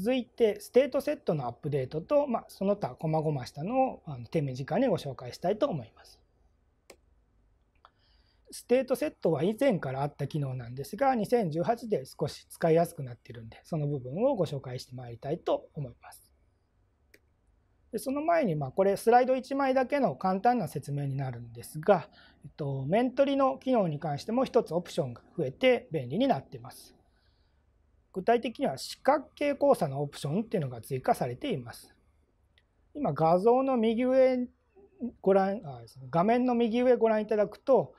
続いてステートセットのアップデートと、まあ、その他細々したのをあの手短にご紹介したいと思います。ステートセットは以前からあった機能なんですが2018で少し使いやすくなってるんでその部分をご紹介してまいりたいと思います。でその前にまあこれスライド1枚だけの簡単な説明になるんですが、えっと、面取りの機能に関しても1つオプションが増えて便利になってます。具体的には四角形交差のオプションっていうのが追加されています。今画像の右上ご覧画面の右上ご覧いただくと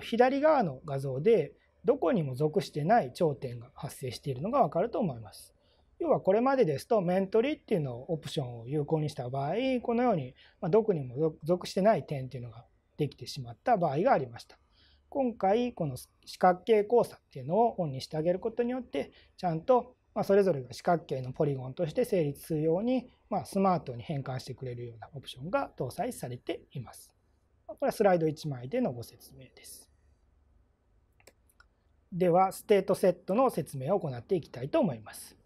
左側の画像でどこにも属してない頂点が発生しているのが分かると思います。要はこれまでですと面取りっていうのをオプションを有効にした場合このようにどこにも属してない点っていうのができてしまった場合がありました。今回この四角形交差っていうのをオンにしてあげることによってちゃんとまそれぞれが四角形のポリゴンとして成立するようにまスマートに変換してくれるようなオプションが搭載されています。これはスライド1枚でのご説明です。ではステートセットの説明を行っていきたいと思います。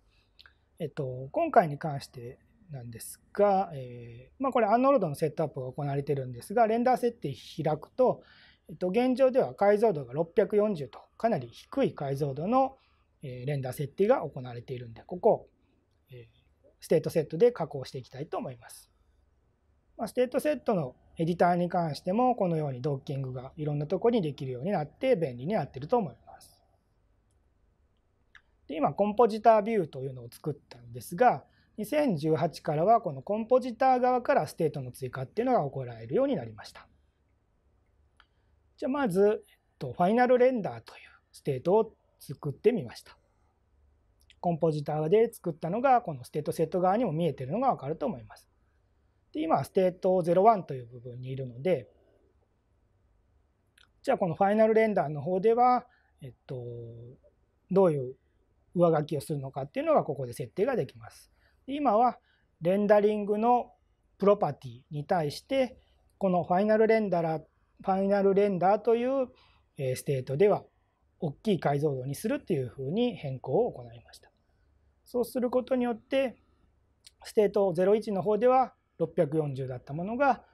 えっと、今回に関してなんですが、えー、まあ、これアンノールドのセットアップが行われてるんですがレンダー設定開くと、えっと、現状では解像度が640とかなり低い解像度のレンダー設定が行われているんで、ここをステートセットで加工していきたいと思います。まステートセットのエディターに関してもこのようにドッキングがいろんなとこにできるようになって便利になってると思います。で今コンポジタービューというのを作ったんですが2018からはこのコンポジター側からステートの追加っていうのが行えるようになりました。じゃあまず、ファイナルレンダーというステートを作ってみました。コンポジターで作ったのが、このステートセット側にも見えてるのがわかると思います。で、今、ステート01という部分にいるので、じゃあこのファイナルレンダーの方では、えっと、どういう上書きをするのかっていうのがここで設定ができます。今はレンダリングのプロパティに対してこのファイナルレンダラファイナルレンダーというステートでは大きい解像度にするっていうふうに変更を行いました。そうすることによってステート01の方では640だったものが、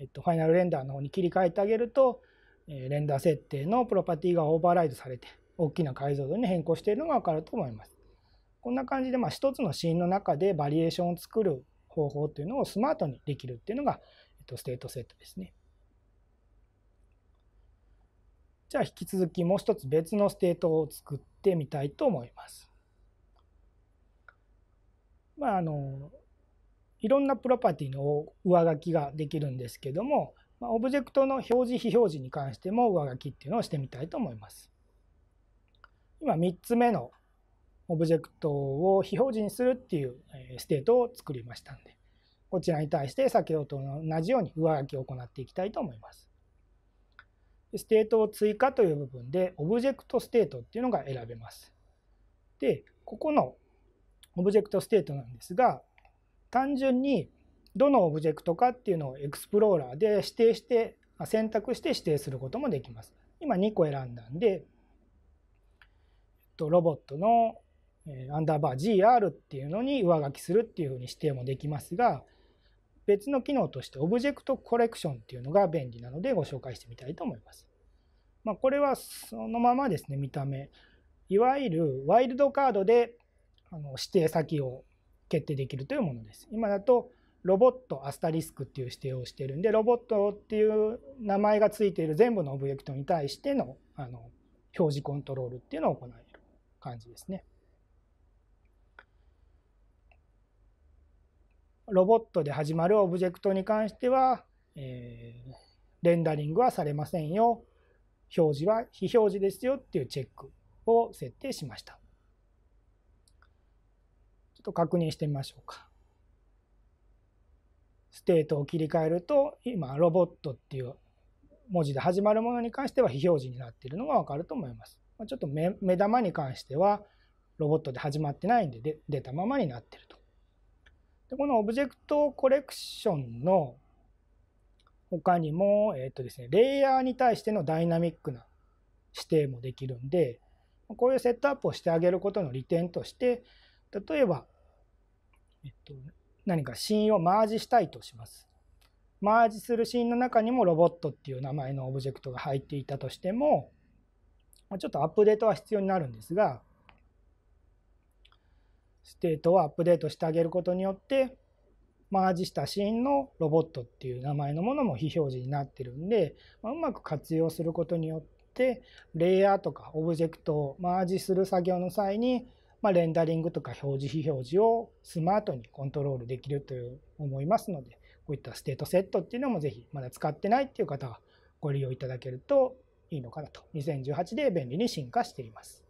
えっと、ファイナルレンダーの方に切り替えてあげるとレンダー設定のプロパティがオーバーライドされて大きな解像度に変更しているのが分かると思います。こんな感じで、ま一つのシーンの中でバリエーションを作る方法というのをスマートにできるっていうのが、えっと、ステートセットですね。じゃあ引き続きもう一つ別のステートを作ってみたいと思います。まああのいろんなプロパティの上書きができるんですけども、まあ、オブジェクトの表示非表示に関しても上書きっていうのをしてみたいと思います。今3つ目のオブジェクトを非表示にするっていうステートを作りましたんでこちらに対して先ほどと同じように上書きを行っていきたいと思います。ステートを追加という部分で、オブジェクトステートっていうのが選べます。で、ここのオブジェクトステートなんですが、単純にどのオブジェクトかっていうのをエクスプローラーで指定して、選択して指定することもできます。今2個選んだんで、ロボットのアンダーバー GR っていうのに上書きするっていうふうに指定もできますが、別の機能としてオブジェクトコレクションっていうのが便利なのでご紹介してみたいと思います。まあ、これはそのままですね見た目いわゆるワイルドカードで指定先を決定できるというものです。今だとロボットアスタリスクっていう指定をしているんでロボットっていう名前がついている全部のオブジェクトに対してのあの表示コントロールっていうのを行える感じですね。ロボットで始まるオブジェクトに関しては、えー、レンダリングはされませんよ、表示は非表示ですよっていうチェックを設定しました。ちょっと確認してみましょうか。ステートを切り替えると、今、ロボットっていう文字で始まるものに関しては非表示になっているのがわかると思います。ちょっと目玉に関しては、ロボットで始まってないんで出たままになってると。でこのオブジェクトコレクションの他にも、えっ、ー、とですね、レイヤーに対してのダイナミックな指定もできるんで、こういうセットアップをしてあげることの利点として、例えば、えっと、何かシーンをマージしたいとします。マージするシーンの中にもロボットっていう名前のオブジェクトが入っていたとしても、ちょっとアップデートは必要になるんですが、ステートをアップデートしてあげることによってマージしたシーンのロボットっていう名前のものも非表示になってるんで、まうまく活用することによってレイヤーとかオブジェクトをマージする作業の際に、まレンダリングとか表示非表示をスマートにコントロールできるという思いますのでこういったステートセットっていうのもぜひまだ使ってないっていう方はご利用いただけるといいのかなと2018で便利に進化しています。